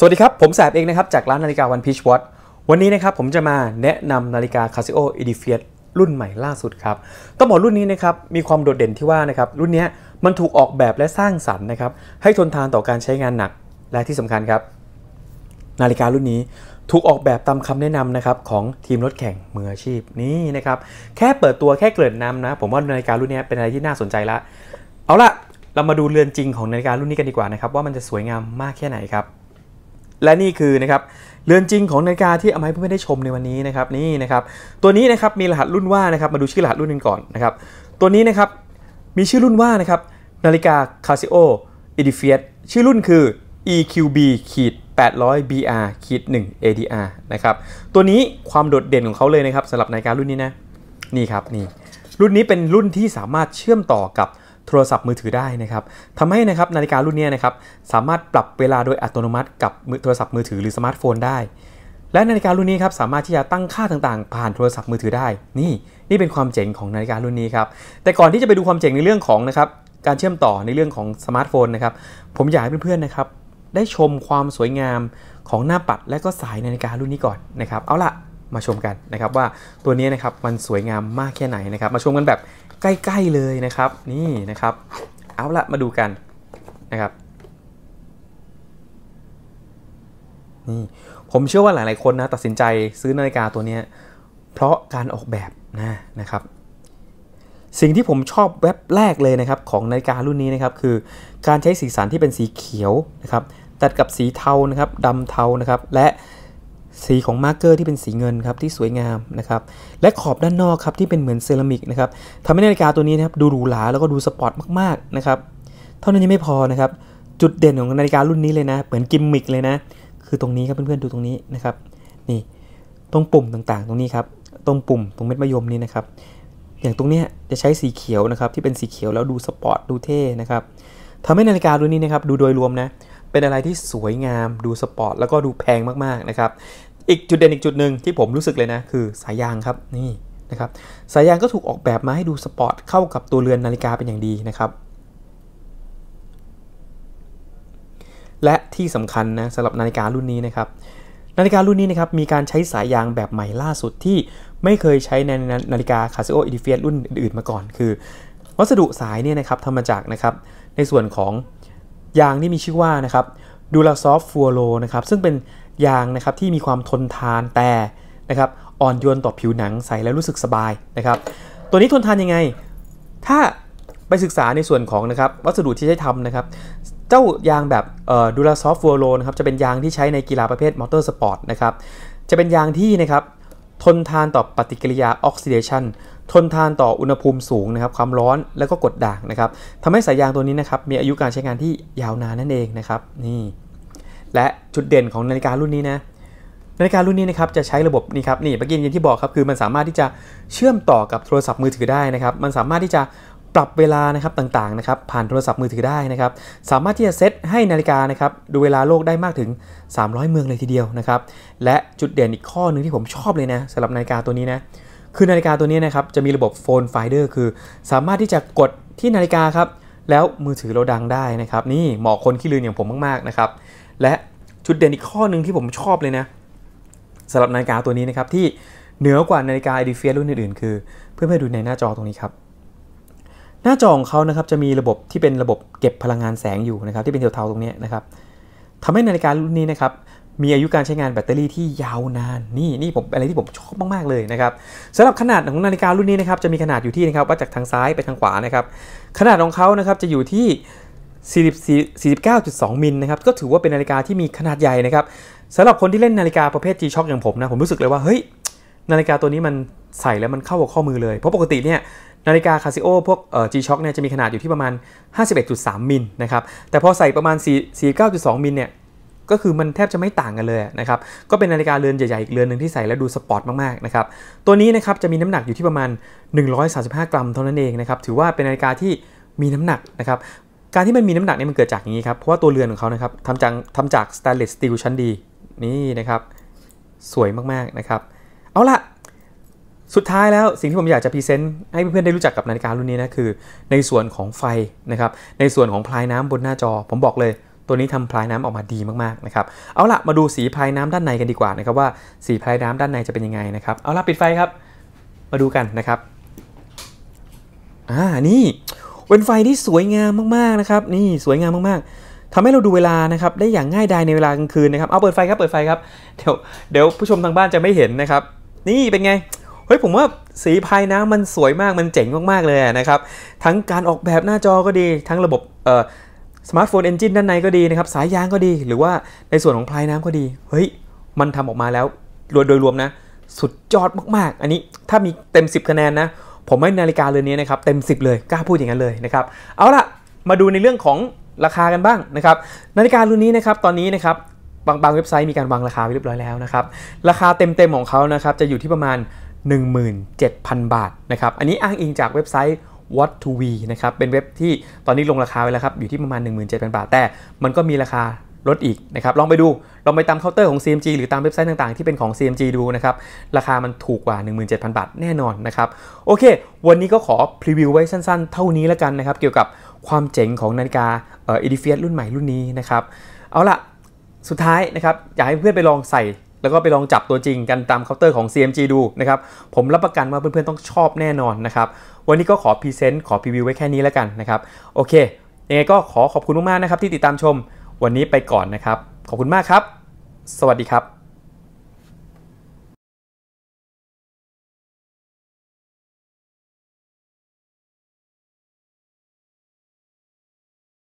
สวัสดีครับ ผมแสบเองนะครับ จากร้านนาฬิกาวันพีชวอตวันนี้นะครับ ผมจะมาแนะนำนาฬิกาคา c a ออ o e d i f i u s รุ่นใหม่ล่าสุดครับต้องบอกรุ่นนี้นะครับ มีความโดดเด่นที่ว่านะครับ รุ่นนี้มันถูกออกแบบและสร้างสรรค์นะครับ ให้ทนทานต่อการใช้งานหนักและที่สำคัญครับ นาฬิการุ่นนี้ถูกออกแบบตามคำแนะนำนะครับของทีมรถแข่งมืออาชีพนี่นะครับแค่เปิดตัวแค่เกิ่นนำนะ ผมว่านาฬิการุ่นนี้เป็นอะไรที่น่าสนใจละ เอาล่ะเรามาดูเรือนจริงของนาฬิการุ่นนี้กันดีกว่านะครับ ว่ามันจะสวยงามมากแค่ไหนครับและนี่คือนะครับเรือนจริงของนาฬิกาที่เอามาให้เพื่อนๆได้ชมในวันนี้นะครับนี่นะครับตัวนี้นะครับมีรหัสรุ่นว่านะครับมาดูชื่อรหัสรุ่นกันก่อนนะครับตัวนี้นะครับมีชื่อรุ่นว่านะครับนาฬิกา Casio e d i f i e ชื่อรุ่นคือ EQB ขีด800 BR ขีด1 ADR นะครับตัวนี้ความโดดเด่นของเขาเลยนะครับสำหรับนาฬิการุ่นนี้นะนี่ครับนี่รุ่นนี้เป็นรุ่นที่สามารถเชื่อมต่อกับโทรศัพท์มือถือได้นะครับ ทำให้นะครับนาฬิการุ่นนี้นะครับสามารถปรับเวลาโดยอัตโนมัติกับโทรศัพท์มือถือหรือสมาร์ทโฟนได้ และนาฬิการุ่นนี้ครับสามารถที่จะตั้งค่าต่าง ๆ ผ่านโทรศัพท์มือถือได้ นี่นี่เป็นความเจ๋งของนาฬิการุ่นนี้ครับ แต่ก่อนที่จะไปดูความเจ๋งในเรื่องของนะครับการเชื่อมต่อในเรื่องของสมาร์ทโฟนนะครับผมอยากให้เพื่อนๆนะครับได้ชมความสวยงามของหน้าปัด และก็สายนาฬิการุ่นนี้ก่อนนะครับ เอาล่ะมาชมกันนะครับว่าตัวนี้นะครับมันสวยงามมากแค่ไหนนะครับมาชมกันแบบใกล้ๆเลยนะครับนี่นะครับ เอาละมาดูกันนะครับนี่ผมเชื่อว่าหลายๆคนนะตัดสินใจซื้อนาฬิกาตัวนี้ เพราะการออกแบบนะนะครับ สิ่งที่ผมชอบแว็บแรกเลยนะครับของนาฬิการุ่นนี้นะครับ คือการใช้สีสันที่เป็นสีเขียวนะครับ ตัดกับสีเทานะครับดำเทานะครับ และสีของมาร์เกอร์ที่เป็นสีเงินครับที่สวยงามนะครับและขอบด้านนอกครับที่เป็นเหมือนเซรามิกนะครับทำให้นาฬิกาตัวนี้นะครับดูหรูหราแล้วก็ดูสปอร์ตมากๆนะครับเท่านั้นยังไม่พอนะครับ จุดเด่นของนาฬิการุ่นนี้เลยนะเหมือนกิมมิกเลยนะคือตรงนี้ครับเพื่อนๆดูตรงนี้นะครับนี่ตรงปุ่มต่างๆ ตรงนี้ครับตรงปุ่มตรงเม็ดมะยมนี้นะครับอย่างตรงนี้จะใช้สีเขียวนะครับที่เป็นสีเขียวแล้วดูสปอร์ตดูเท่นะครับทำให้นาฬิการุ่นนี้นะครับดูโดยรวมนะเป็นอะไรที่สวยงาม ดูสปอร์ตแล้วก็ดูแพงมากๆนะครับอีกจุดเด่นอีกจุดหนึ่งที่ผมรู้สึกเลยนะ คือสายยางครับนี่นะครับ สายยางก็ถูกออกแบบมาให้ดูสปอร์ตเข้ากับตัวเรือนนาฬิกาเป็นอย่างดีนะครับ และที่สำคัญนะสำหรับนาฬิการุ่นนี้นะครับ นาฬิการุ่นนี้นะครับ มีการใช้สายยางแบบใหม่ล่าสุดที่ไม่เคยใช้ในนาฬิกาคาสิโออิดิเฟียรุ่นอื่น ๆมาก่อน คือ วัสดุสายเนี่ยนะครับทำมาจากนะครับ ในส่วนของยางที่มีชื่อว่านะครับดูลาซอฟฟัวโลนะครับซึ่งเป็นยางนะครับที่มีความทนทานแต่นะครับอ่อนโยนต่อผิวหนังใส่แล้วรู้สึกสบายนะครับตัวนี้ทนทานยังไง ถ้าไปศึกษาในส่วนของนะครับวัสดุที่ใช้ทำนะครับเจ้ายางแบบดูลาซอฟต์ฟัวโลนะครับจะเป็นยางที่ใช้ในกีฬาประเภทมอเตอร์สปอร์ตนะครับจะเป็นยางที่นะครับทนทานต่อปฏิกิริยาออกซิเดชันทนทานต่ออุณหภูมิสูงนะครับความร้อนแล้วก็กดด่างนะครับทำให้สายยางตัวนี้นะครับมีอายุการใช้งานที่ยาวนานนั่นเองนะครับนี่และจุดเด่นของนาฬิการุ่นนี้นะนาฬิการุ่นนี้นะครับจะใช้ระบบนี่ครับนี่เมื่อกี้อย่างที่บอกครับคือ มันสามารถที่จะเชื่อมต่อกับโทรศัพท์มือถือได้นะครับ มันสามารถที่จะปรับเวลานะครับต่างๆนะครับผ่านโทรศัพท์มือถือได้นะครับสามารถที่จะเซตให้นาฬิกานะครับดูเวลาโลกได้มากถึง 300 เมืองเลยทีเดียวนะครับและจุดเด่นอีกข้อหนึ่งที่ผมชอบเลยนะสำหรับนาฬิกาตัวนี้นะคือนาฬิกาตัวนี้นะครับจะมีระบบโฟนไฟเดอร์คือ สามารถที่จะกดที่นาฬิกาครับแล้วมือถือเราดังได้นะครับนี่เหมาะคนขี้ลืมอย่างผมมากๆนะครับและชุดเด่นอีกข้อหนึ่งที่ผมชอบเลยนะสำหรับนาฬิกาตัวนี้นะครับ ที่เหนือกว่านาฬิกาอดีเฟียรุ่นอื่นๆ คือ เพื่อนๆดูในหน้าจอตรงนี้ครับ หน้าจอของเขานะครับจะมีระบบที่เป็นระบบเก็บพลังงานแสงอยู่นะครับที่เป็นเทาๆตรงนี้นะครับทำให้นาฬิการุ่นนี้นะครับมีอายุการใช้งานแบตเตอรี่ที่ยาวนาน นี่นี่ผมอะไรที่ผมชอบมากๆเลยนะครับสำหรับขนาดของนาฬิการุ่นนี้นะครับจะมีขนาดอยู่ที่นะครับว่าจากทางซ้ายไปทางขวานะครับขนาดของเขานะครับจะอยู่ที่49.2 มิลนะครับก็ถือว่าเป็นนาฬิกาที่มีขนาดใหญ่นะครับสำหรับคนที่เล่นนาฬิกาประเภท G-Shock อย่างผมนะ ผมรู้สึกเลยว่าเฮ้ย นาฬิกาตัวนี้มันใส่แล้วมันเข้ากับข้อมือเลย เพราะปกติเนี่ยนาฬิกาคาซิโอพวกเอ่อ G-Shock เนี่ยจะมีขนาดอยู่ที่ประมาณ 51.3 มิลนะครับแต่พอใส่ประมาณ 49.2 มิลเนี่ยก็คือมันแทบจะไม่ต่างกันเลยนะครับ ก็เป็นนาฬิกาเรือนใหญ่ๆอีกเรือนหนึ่งที่ใส่แล้วดูสปอร์ตมากๆนะครับตัวนี้นะครับจะมีน้ำหนักอยู่ที่ประมาณ 135 กรัมเท่านั้นเองนะครับถือว่าเป็นนาฬิกาที่มีน้ำหนักนะครับการที่มันมีน้ำหนักเนี่ยมันเกิดจากอย่างนี้ครับ เพราะว่าตัวเรือนของเขานะครับทำจากทำจากสแตนเลสสตีลชั้นดี นี่นะครับ สวยมากๆนะครับ เอาละสุดท้ายแล้วสิ่งที่ผมอยากจะพรีเซนต์ ให้เพื่อนๆ ได้รู้จักกับนาฬิการุ่นนี้นะคือ ในส่วนของไฟนะครับ ในส่วนของพลายน้ำบนหน้าจอ ผมบอกเลย ตัวนี้ทำพลายน้ำออกมาดีมากๆนะครับเอาละมาดูสีพลายน้ำด้านในกันดีกว่านะครับว่าสีพลายน้ำด้านในจะเป็นยังไงนะครับเอาละปิดไฟครับมาดูกันนะครับอ่านี่เป็นไฟที่สวยงามมาก ๆ นะครับนี่สวยงามมากๆ ทำให้เราดูเวลานะครับได้อย่างง่ายดายในเวลากลางคืนนะครับเอาเปิดไฟครับเปิดไฟครับเดี๋ยว เดี๋ยวผู้ชมทางบ้านจะไม่เห็นนะครับ นี่เป็นไงเฮ้ยผมว่าสีภายน้ำมันสวยมากมันเจ๋งมากๆเลยนะครับ ทั้งการออกแบบหน้าจอก็ดี ทั้งระบบเอ่อสมาร์ทโฟนเอนจินด้านในก็ดีนะครับ สายยางก็ดี หรือว่าในส่วนของพายน้ำก็ดีเฮ้ยมันทำออกมาแล้วโดยรวมนะ สุดยอดมากๆ อันนี้ถ้ามีเต็ม 10คะแนนนะผมให้นาฬิกาเรือนนี้นะครับเต็ม 10 เลยกล้าพูดอย่างนั้นเลยนะครับเอาล่ะมาดูในเรื่องของราคากันบ้างนะครับนาฬิการุ่นนี้นะครับตอนนี้นะครับบางบางเว็บไซต์มีการวางราคาไว้เรียบร้อยแล้วนะครับ ราคาเต็มๆของเขานะครับจะอยู่ที่ประมาณ 17,000 บาทนะครับอันนี้อ้างอิงจากเว็บไซต์ What to We นะครับเป็นเว็บที่ตอนนี้ลงราคาไว้แล้วครับอยู่ที่ประมาณ 17,000 บาท แต่มันก็มีราคาลดอีกนะครับ ลองไปดู ลองไปตามเคาน์เตอร์ของ CMG หรือตามเว็บไซต์ต่างๆที่เป็นของ CMG ดูนะครับ ราคามันถูกกว่า 17,000 บาทแน่นอนนะครับ โอเค วันนี้ก็ขอพรีวิวไว้สั้นๆเท่านี้แล้วกันนะครับ เกี่ยวกับความเจ๋งของนาฬิกาเอ่อ e d i f i รุ่นใหม่รุ่นนี้นะครับ เอาล่ะ สุดท้ายนะครับ อยากให้เพื่อนไปลองใส่ แล้วก็ไปลองจับตัวจริงกันตามเคาน์เตอร์ของ CMG ดูนะครับผมรับประกันว่าเพื่อนๆต้องชอบแน่นอนนะครับวันนี้ก็ขอพรีเซนต์ขอพรีวิวไว้แค่นี้แล้วกันนะครับโอเคยังไงก็ขอขอบคุณมากๆนะครับที่ติดตามชมวันนี้ไปก่อนนะครับ ขอบคุณมากครับ สวัสดีครับ